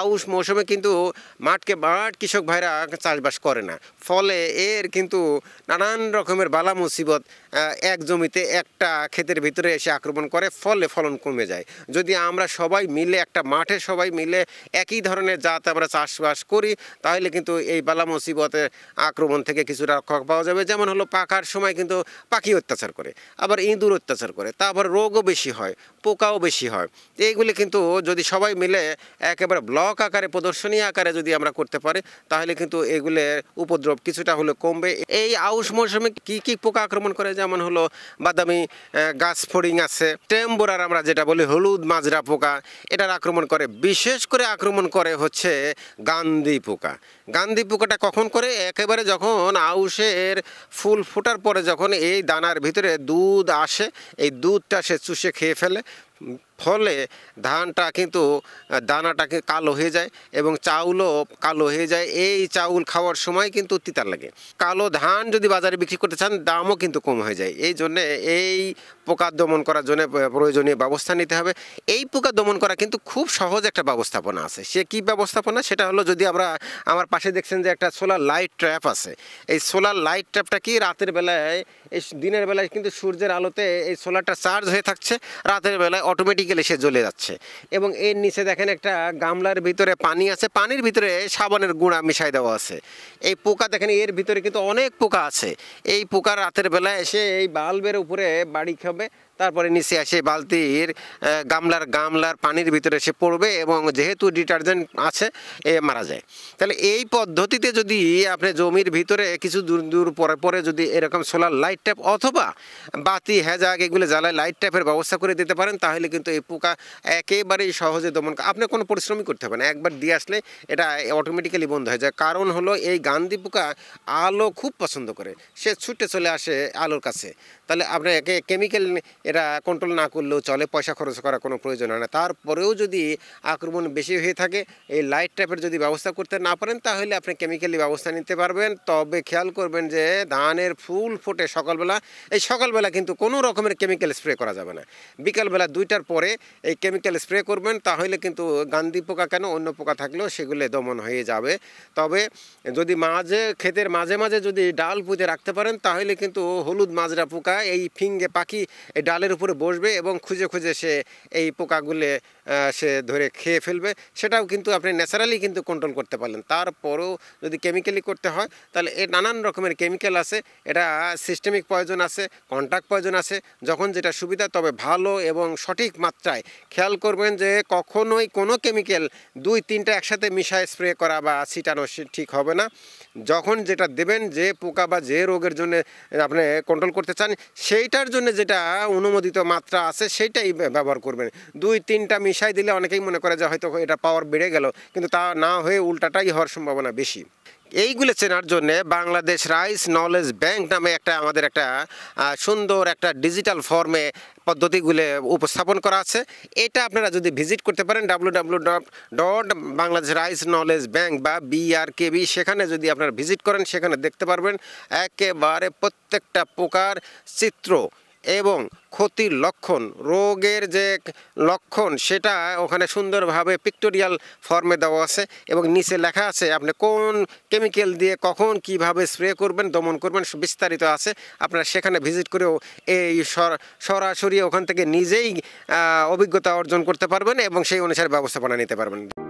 আউশ মৌসুমে কিন্তু মাঠকে মাঠ কৃষক ভাইরা চাষবাস করে না ফলে এর কিন্তু নানান রকমের বালা মুসিবত এক জমিতে একটা ক্ষেতের ভিতরে এসে আক্রমণ করে ফলে ফলন কমে যায় যদি আমরা সবাই মিলে একটা মাঠে সবাই মিলে একই ধরনের জাত আমরা চাষবাস করি তাহলে কিন্তু এই বালা মুসিবতের আক্রমণ থেকে কিছু রক্ষা পাওয়া যাবে যেমন হলো পাকার সময় কিন্তু পাখি অত্যাচার করে আবার ইঁদুর অত্যাচার করে তারপর রোগও বেশি হয় পোকাও বেশি হয় এইগুলি কিন্তু যদি সবাই মিলে একেবারে করে ব্লক আকারে প্রদর্শনী আকারে যদি আমরা করতে পারি তাহলে কিন্তু এগুলো উপদ্রব কিছুটা হলে কমবে এই আউশ মৌসুমে কি কি পোকা আক্রমণ করে যেমন হলো বাদামি গাছ ফড়িং আছে টেম্বোরার আমরা যেটা বলি হলুদ মাজরা পোকা এটার আক্রমণ করে বিশেষ করে আক্রমণ করে হচ্ছে গান্ধী পোকা গান্ধী পোকাটা কখন করে একেবারে যখন আউশের ফুল ফোটার পরে যখন এই দানার ভিতরে দুধ আসে এই দুধটা সে চুষে খেয়ে ফেলে ফলে ধানটা কিন্তু দানাটাকে কালো হয়ে যায় এবং চাউলও কালো হয়ে যায় এই চাউল খাওয়ার সময় কিন্তু তিতার লাগে কালো ধান যদি বাজারে বিক্রি করতে চান দামও কিন্তু কম হয়ে যায় এই জন্যে এই পোকা দমন করার জন্য প্রয়োজনীয় ব্যবস্থা নিতে হবে এই পোকা দমন করা কিন্তু খুব সহজ একটা ব্যবস্থাপনা আছে সে কি ব্যবস্থাপনা সেটা হলো যদি আমরা আমার পাশে দেখছেন যে একটা সোলার লাইট ট্র্যাপ আছে এই সোলার লাইট ট্র্যাপটা কি রাতের বেলায় এই দিনের বেলায় কিন্তু সূর্যের আলোতে এই সোলারটা চার্জ হয়ে থাকছে রাতের বেলায় অটোমেটিক্যালি সে জ্বলে যাচ্ছে এবং এর নিচে দেখেন একটা গামলার ভিতরে পানি আছে পানির ভিতরে সাবানের গুঁড়া মিশাই দেওয়া আছে এই পোকা দেখেন এর ভিতরে কিন্তু অনেক পোকা আছে এই পোকা রাতের বেলায় এসে এই বাল্বের উপরে বাড়ি খাবে তারপরে নিচে আসে বালতির গামলার গামলার পানির ভিতরে সে পড়বে এবং যেহেতু ডিটারজেন্ট আছে এ মারা যায় তাহলে এই পদ্ধতিতে যদি আপনি জমির ভিতরে কিছু দূর দূর পরে পরে যদি এরকম সোলার লাইট ট্যাপ অথবা বাতি হ্যাজাক এগুলো জ্বালায় লাইট ট্যাপের ব্যবস্থা করে দিতে পারেন তাহলে কিন্তু এই পোকা একেবারেই সহজে দমন আপনি কোনো পরিশ্রমই করতে হবে না একবার দিয়ে আসলে এটা অটোমেটিক্যালি বন্ধ হয়ে যায় কারণ হলো এই গান্ধী পোকা আলো খুব পছন্দ করে সে ছুটে চলে আসে আলোর কাছে তাহলে আপনি একে কেমিক্যাল এটা কন্ট্রোল না করলেও চলে পয়সা খরচ করার কোনো প্রয়োজন হয় না তারপরেও যদি আক্রমণ বেশি হয়ে থাকে এই লাইট ট্র্যাপের যদি ব্যবস্থা করতে না পারেন তাহলে আপনি কেমিক্যালি ব্যবস্থা নিতে পারবেন তবে খেয়াল করবেন যে ধানের ফুল ফোটে সকালবেলা এই সকালবেলা কিন্তু কোনো রকমের কেমিক্যাল স্প্রে করা যাবে না বিকালবেলা দুইটার পরে এই কেমিক্যাল স্প্রে করবেন তাহলে কিন্তু গান্ধী পোকা কেন অন্য পোকা থাকলেও সেগুলো দমন হয়ে যাবে তবে যদি মাঝে ক্ষেতের মাঝে মাঝে যদি ডাল পুঁতে রাখতে পারেন তাহলে কিন্তু হলুদ মাজরা পোকা এই ফিঙ্গে পাখি এই ডাল ডালের উপরে বসবে এবং খুঁজে খুঁজে সে এই পোকাগুলে সে ধরে খেয়ে ফেলবে সেটাও কিন্তু আপনি ন্যাচারালি কিন্তু কন্ট্রোল করতে পারলেন তারপরেও যদি কেমিক্যালি করতে হয় তাহলে এ নানান রকমের কেমিক্যাল আছে এটা সিস্টেমিক প্রয়োজন আছে কন্ট্রাক্ট প্রয়োজন আছে যখন যেটা সুবিধা তবে ভালো এবং সঠিক মাত্রায় খেয়াল করবেন যে কখনোই কোনো কেমিক্যাল দুই তিনটা একসাথে মিশায় স্প্রে করা বা ছিটানো ঠিক হবে না যখন যেটা দেবেন যে পোকা বা যে রোগের জন্য আপনি কন্ট্রোল করতে চান সেইটার জন্য যেটা অনু অনুমোদিত মাত্রা আছে সেইটাই ব্যবহার করবেন দুই তিনটা মিশাই দিলে অনেকেই মনে করে যে হয়তো এটা পাওয়ার বেড়ে গেল কিন্তু তা না হয়ে উল্টাটাই হওয়ার সম্ভাবনা বেশি এইগুলো চেনার জন্যে বাংলাদেশ রাইস নলেজ ব্যাংক নামে একটা আমাদের একটা সুন্দর একটা ডিজিটাল ফর্মে পদ্ধতিগুলো উপস্থাপন করা আছে এটা আপনারা যদি ভিজিট করতে পারেন W W dot Bangladesh rice knowledge bank বা বিআরকেবি সেখানে যদি আপনারা ভিজিট করেন সেখানে দেখতে পারবেন একেবারে প্রত্যেকটা প্রকার চিত্র এবং ক্ষতির লক্ষণ রোগের যে লক্ষণ সেটা ওখানে সুন্দরভাবে পিক্টোরিয়াল ফর্মে দেওয়া আছে এবং নিচে লেখা আছে আপনি কোন কেমিক্যাল দিয়ে কখন কিভাবে স্প্রে করবেন দমন করবেন বিস্তারিত আছে আপনারা সেখানে ভিজিট করেও এই সরাসরি ওখান থেকে নিজেই অভিজ্ঞতা অর্জন করতে পারবেন এবং সেই অনুসারে ব্যবস্থাপনা নিতে পারবেন